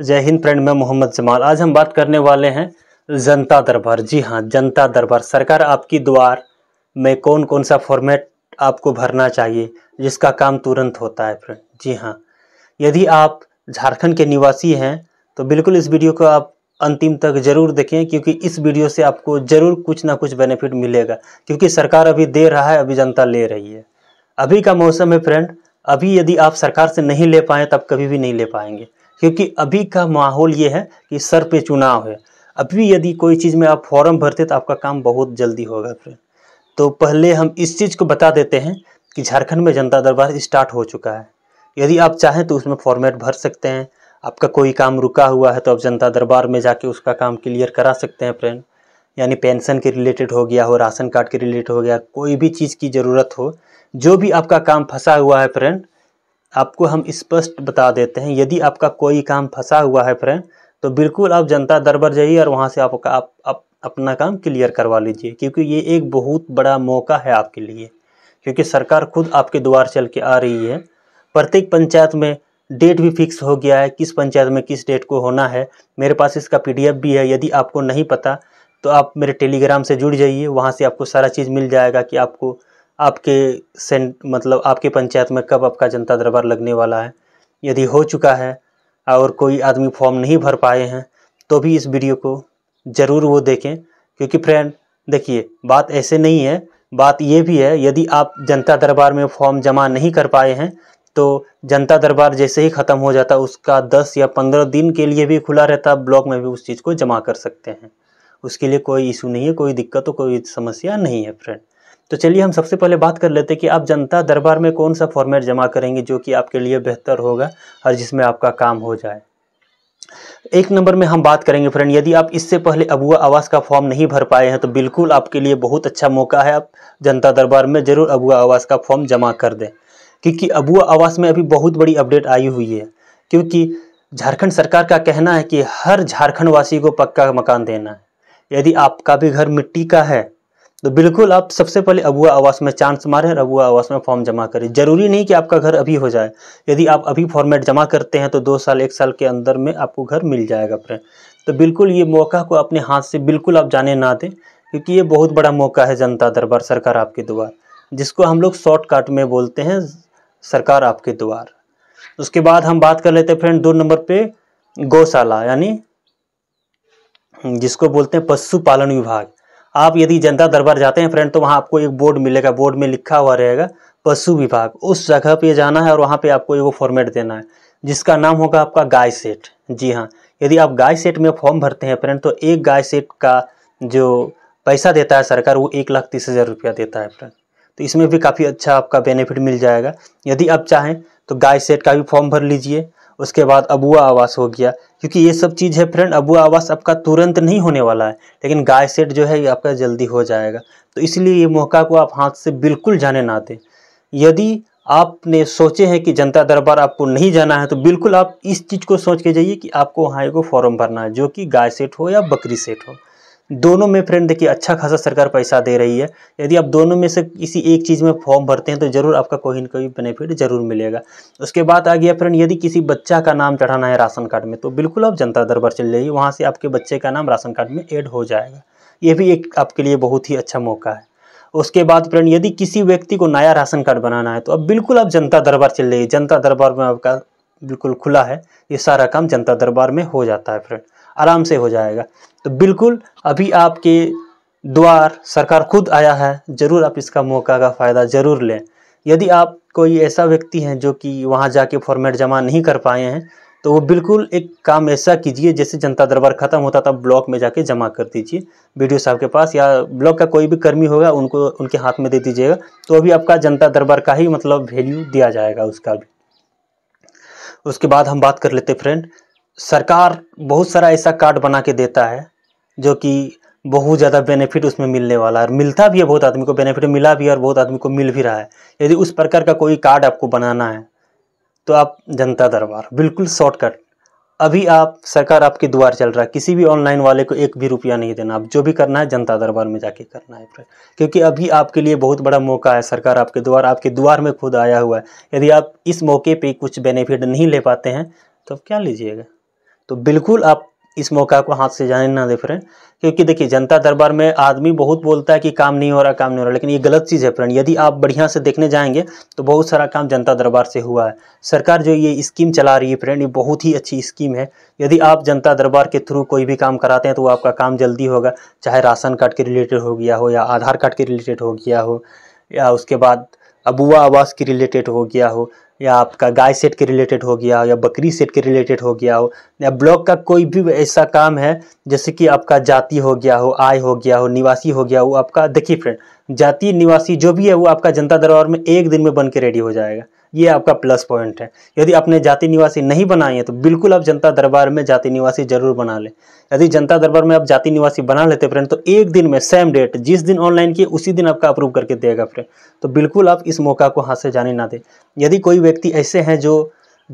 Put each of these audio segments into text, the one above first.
जय हिंद फ्रेंड मैं मोहम्मद जमाल आज हम बात करने वाले हैं जनता दरबार जी हाँ जनता दरबार सरकार आपकी द्वार में कौन कौन सा फॉर्मेट आपको भरना चाहिए जिसका काम तुरंत होता है फ्रेंड जी हाँ यदि आप झारखंड के निवासी हैं तो बिल्कुल इस वीडियो को आप अंतिम तक जरूर देखें क्योंकि इस वीडियो से आपको ज़रूर कुछ ना कुछ बेनिफिट मिलेगा क्योंकि सरकार अभी दे रहा है अभी जनता ले रही है अभी का मौसम है फ्रेंड अभी यदि आप सरकार से नहीं ले पाए तब कभी भी नहीं ले पाएंगे क्योंकि अभी का माहौल ये है कि सर पे चुनाव है अभी यदि कोई चीज़ में आप फॉर्म भरते तो आपका काम बहुत जल्दी होगा फ्रेंड तो पहले हम इस चीज़ को बता देते हैं कि झारखंड में जनता दरबार स्टार्ट हो चुका है यदि आप चाहें तो उसमें फॉर्मेट भर सकते हैं आपका कोई काम रुका हुआ है तो आप जनता दरबार में जाके उसका काम क्लियर करा सकते हैं फ्रेंड यानी पेंशन के रिलेटेड हो गया हो राशन कार्ड के रिलेटेड हो गया कोई भी चीज़ की ज़रूरत हो जो भी आपका काम फंसा हुआ है फ्रेंड आपको हम स्पष्ट बता देते हैं यदि आपका कोई काम फंसा हुआ है फ्रेंड तो बिल्कुल आप जनता दरबार जाइए और वहाँ से आपका आप, आप अपना काम क्लियर करवा लीजिए क्योंकि ये एक बहुत बड़ा मौका है आपके लिए क्योंकि सरकार खुद आपके द्वार चल के आ रही है प्रत्येक पंचायत में डेट भी फिक्स हो गया है किस पंचायत में किस डेट को होना है मेरे पास इसका पीडीएफ भी है यदि आपको नहीं पता तो आप मेरे टेलीग्राम से जुड़ जाइए वहाँ से आपको सारा चीज़ मिल जाएगा कि आपको आपके सेंट मतलब आपके पंचायत में कब आपका जनता दरबार लगने वाला है यदि हो चुका है और कोई आदमी फॉर्म नहीं भर पाए हैं तो भी इस वीडियो को ज़रूर वो देखें क्योंकि फ्रेंड देखिए बात ऐसे नहीं है बात ये भी है यदि आप जनता दरबार में फॉर्म जमा नहीं कर पाए हैं तो जनता दरबार जैसे ही ख़त्म हो जाता उसका दस या पंद्रह दिन के लिए भी खुला रहता ब्लॉक में भी उस चीज़ को जमा कर सकते हैं उसके लिए कोई इशू नहीं है कोई दिक्कत तो कोई समस्या नहीं है फ्रेंड तो चलिए हम सबसे पहले बात कर लेते हैं कि आप जनता दरबार में कौन सा फॉर्मेट जमा करेंगे जो कि आपके लिए बेहतर होगा और जिसमें आपका काम हो जाए एक नंबर में हम बात करेंगे फ्रेंड यदि आप इससे पहले अबुआ आवास का फॉर्म नहीं भर पाए हैं तो बिल्कुल आपके लिए बहुत अच्छा मौका है आप जनता दरबार में ज़रूर अबुआ आवास का फॉर्म जमा कर दें क्योंकि अबुआ आवास में अभी बहुत बड़ी अपडेट आई हुई है क्योंकि झारखंड सरकार का कहना है कि हर झारखंडवासी को पक्का मकान देना है यदि आपका भी घर मिट्टी का है तो बिल्कुल आप सबसे पहले अबुआ आवास में चांस मारें और अबुआ आवास में फॉर्म जमा करें जरूरी नहीं कि आपका घर अभी हो जाए यदि आप अभी फॉर्मेट जमा करते हैं तो दो साल एक साल के अंदर में आपको घर मिल जाएगा फ्रेंड तो बिल्कुल ये मौका को अपने हाथ से बिल्कुल आप जाने ना दें क्योंकि ये बहुत बड़ा मौका है जनता दरबार सरकार आपके द्वार जिसको हम लोग शॉर्टकट में बोलते हैं सरकार आपके द्वार उसके बाद हम बात कर लेते हैं फ्रेंड दो नंबर पे गौशाला यानी जिसको बोलते हैं पशुपालन विभाग आप यदि जनता दरबार जाते हैं फ्रेंड तो वहाँ आपको एक बोर्ड मिलेगा बोर्ड में लिखा हुआ रहेगा पशु विभाग उस जगह पे जाना है और वहाँ पे आपको एगो फॉर्मेट देना है जिसका नाम होगा आपका गाय सेट जी हाँ यदि आप गाय सेट में फॉर्म भरते हैं फ्रेंड तो एक गाय सेट का जो पैसा देता है सरकार वो एक लाख तीस हज़ार रुपया देता है फ्रेंड तो इसमें भी काफ़ी अच्छा आपका बेनिफिट मिल जाएगा यदि आप चाहें तो गाय सेट का भी फॉर्म भर लीजिए उसके बाद अबुआ आवास हो गया क्योंकि ये सब चीज़ है फ्रेंड अबुआ आवास आपका तुरंत नहीं होने वाला है लेकिन गाय सेट जो है ये आपका जल्दी हो जाएगा तो इसलिए ये मौका को आप हाथ से बिल्कुल जाने ना दें यदि आपने सोचे हैं कि जनता दरबार आपको नहीं जाना है तो बिल्कुल आप इस चीज़ को सोच के जाइए कि आपको वहाँ एगो फॉर्म भरना है जो कि गाय सेट हो या बकरी सेट हो दोनों में फ्रेंड देखिए अच्छा खासा सरकार पैसा दे रही है यदि आप दोनों में से किसी एक चीज़ में फॉर्म भरते हैं तो ज़रूर आपका कोई ना कोई बेनिफिट ज़रूर मिलेगा उसके बाद आ गया फ्रेंड यदि किसी बच्चा का नाम चढ़ाना है राशन कार्ड में तो बिल्कुल आप जनता दरबार चले जाइए वहाँ से आपके बच्चे का नाम राशन कार्ड में एड हो जाएगा ये भी एक आपके लिए बहुत ही अच्छा मौका है उसके बाद फ्रेंड यदि किसी व्यक्ति को नया राशन कार्ड बनाना है तो अब बिल्कुल आप जनता दरबार चले जाइए जनता दरबार में आपका बिल्कुल खुला है ये सारा काम जनता दरबार में हो जाता है फ्रेंड आराम से हो जाएगा तो बिल्कुल अभी आपके द्वार सरकार खुद आया है ज़रूर आप इसका मौका का फ़ायदा ज़रूर लें यदि आप कोई ऐसा व्यक्ति हैं जो कि वहाँ जाके फॉर्मेट जमा नहीं कर पाए हैं तो वो बिल्कुल एक काम ऐसा कीजिए जैसे जनता दरबार ख़त्म होता था ब्लॉक में जाके जमा कर दीजिए वीडियो साहब के पास या ब्लॉक का कोई भी कर्मी होगा उनको उनके हाथ में दे दीजिएगा तो अभी आपका जनता दरबार का ही मतलब वैल्यू दिया जाएगा उसका भी उसके बाद हम बात कर लेते फ्रेंड सरकार बहुत सारा ऐसा कार्ड बना के देता है जो कि बहुत ज़्यादा बेनिफिट उसमें मिलने वाला है और मिलता भी है बहुत आदमी को बेनिफिट मिला भी है और बहुत आदमी को मिल भी रहा है यदि उस प्रकार का कोई कार्ड आपको बनाना है तो आप जनता दरबार बिल्कुल शॉर्टकट अभी आप सरकार आपके द्वार चल रहा है किसी भी ऑनलाइन वाले को एक भी रुपया नहीं देना आप जो भी करना है जनता दरबार में जाके करना है क्योंकि अभी आपके लिए बहुत बड़ा मौका है सरकार आपके द्वार आपके द्वार में खुद आया हुआ है यदि आप इस मौके पे कुछ बेनिफिट नहीं ले पाते हैं तो क्या लीजिएगा तो बिल्कुल आप इस मौका को हाथ से जाने ना दे फ्रेंड क्योंकि देखिए जनता दरबार में आदमी बहुत बोलता है कि काम नहीं हो रहा काम नहीं हो रहा लेकिन ये गलत चीज़ है फ्रेंड यदि आप बढ़िया से देखने जाएंगे तो बहुत सारा काम जनता दरबार से हुआ है सरकार जो ये स्कीम चला रही है फ्रेंड ये बहुत ही अच्छी स्कीम है यदि आप जनता दरबार के थ्रू कोई भी काम कराते हैं तो आपका काम जल्दी होगा चाहे राशन कार्ड के रिलेटेड हो गया हो या आधार कार्ड के रिलेटेड हो गया हो या उसके बाद अबुआ आवास के रिलेटेड हो गया हो या आपका गाय सेट के रिलेटेड हो गया या बकरी सेट के रिलेटेड हो गया हो या ब्लॉक का कोई भी ऐसा काम है जैसे कि आपका जाति हो गया हो आय हो गया हो निवासी हो गया हो आपका देखिए फ्रेंड जाति निवासी जो भी है वो आपका जनता दरबार में एक दिन में बन के रेडी हो जाएगा ये आपका प्लस पॉइंट है यदि आपने जाति निवासी नहीं बनाए हैं तो बिल्कुल आप जनता दरबार में जाति निवासी जरूर बना लें यदि जनता दरबार में आप जाति निवासी बना लेते फ्रेंड तो एक दिन में सेम डेट जिस दिन ऑनलाइन किए उसी दिन आपका अप्रूव करके देगा फ्रेंड तो बिल्कुल आप इस मौका को हाथ से जाने ना दें यदि कोई व्यक्ति ऐसे हैं जो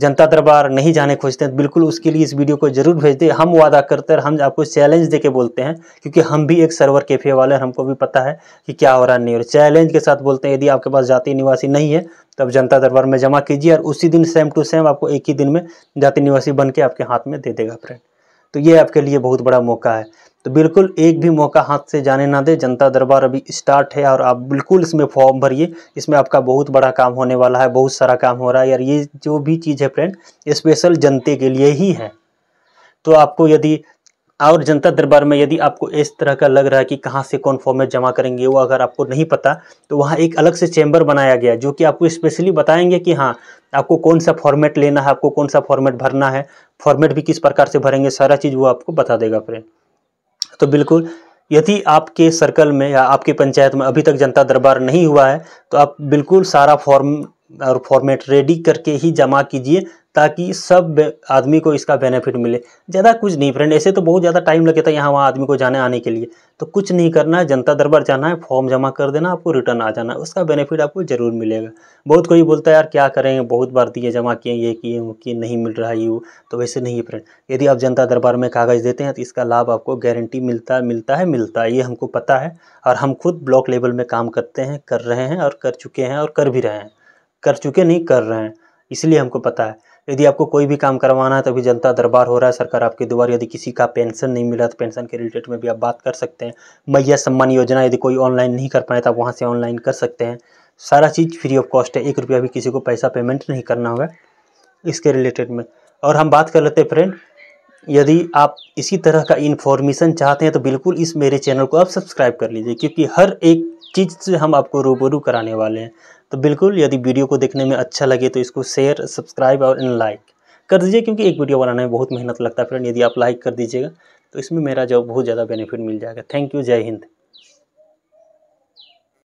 जनता दरबार नहीं जाने खोजते हैं तो बिल्कुल उसके लिए इस वीडियो को जरूर भेज दे हम वादा करते हैं हम आपको चैलेंज दे के बोलते हैं क्योंकि हम भी एक सर्वर कैफे वाले हैं हमको भी पता है कि क्या हो रहा है नहीं हो रहा चैलेंज के साथ बोलते हैं यदि आपके पास जाति निवासी नहीं है तब जनता दरबार में जमा कीजिए और उसी दिन सेम टू सेम आपको एक ही दिन में जाति निवासी बन के आपके हाथ में दे देगा फ्रेंड तो ये आपके लिए बहुत बड़ा मौका है तो बिल्कुल एक भी मौका हाथ से जाने ना दे जनता दरबार अभी स्टार्ट है और आप बिल्कुल इसमें फॉर्म भरिए इसमें आपका बहुत बड़ा काम होने वाला है बहुत सारा काम हो रहा है यार ये जो भी चीज़ है फ्रेंड स्पेशल जनते के लिए ही है तो आपको यदि और जनता दरबार में यदि आपको इस तरह का लग रहा है कि कहाँ से कौन फॉर्मेट जमा करेंगे वो अगर आपको नहीं पता तो वहाँ एक अलग से चैम्बर बनाया गया जो कि आपको स्पेशली बताएंगे कि हाँ आपको कौन सा फॉर्मेट लेना है आपको कौन सा फॉर्मेट भरना है फॉर्मेट भी किस प्रकार से भरेंगे सारा चीज़ वो आपको बता देगा फ्रेंड तो बिल्कुल यदि आपके सर्कल में या आपके पंचायत में अभी तक जनता दरबार नहीं हुआ है तो आप बिल्कुल सारा फॉर्म और फॉर्मेट रेडी करके ही जमा कीजिए ताकि सब आदमी को इसका बेनिफिट मिले ज़्यादा कुछ नहीं फ्रेंड ऐसे तो बहुत ज़्यादा टाइम लगेगा यहाँ वहाँ आदमी को जाने आने के लिए तो कुछ नहीं करना है जनता दरबार जाना है फॉर्म जमा कर देना आपको रिटर्न आ जाना है उसका बेनिफिट आपको ज़रूर मिलेगा बहुत कोई बोलता है यार क्या करेंगे बहुत बार दिए जमा किए ये किए वो कि नहीं मिल रहा है वो तो वैसे नहीं है फ्रेंड यदि आप जनता दरबार में कागज़ देते हैं तो इसका लाभ आपको गारंटी मिलता मिलता है मिलता है ये हमको पता है और हम खुद ब्लॉक लेवल में काम करते हैं कर रहे हैं और कर चुके हैं और कर भी रहे हैं कर चुके नहीं कर रहे हैं इसलिए हमको पता है यदि आपको कोई भी काम करवाना है तो अभी जनता दरबार हो रहा है सरकार आपके द्वारा यदि किसी का पेंशन नहीं मिला तो पेंशन के रिलेटेड में भी आप बात कर सकते हैं मैया सम्मान योजना यदि कोई ऑनलाइन नहीं कर पाए तो आप वहाँ से ऑनलाइन कर सकते हैं सारा चीज़ फ्री ऑफ कॉस्ट है एक रुपया भी किसी को पैसा पेमेंट नहीं करना होगा इसके रिलेटेड में और हम बात कर लेते हैं फ्रेंड यदि आप इसी तरह का इन्फॉर्मेशन चाहते हैं तो बिल्कुल इस मेरे चैनल को आप सब्सक्राइब कर लीजिए क्योंकि हर एक चीज़ से हम आपको रूबरू कराने वाले हैं तो बिल्कुल यदि वीडियो को देखने में अच्छा लगे तो इसको शेयर सब्सक्राइब और इन लाइक कर दीजिए क्योंकि एक वीडियो बनाने में बहुत मेहनत लगता है फ्रेंड यदि आप लाइक कर दीजिएगा तो इसमें मेरा जो बहुत ज़्यादा बेनिफिट मिल जाएगा थैंक यू जय हिंद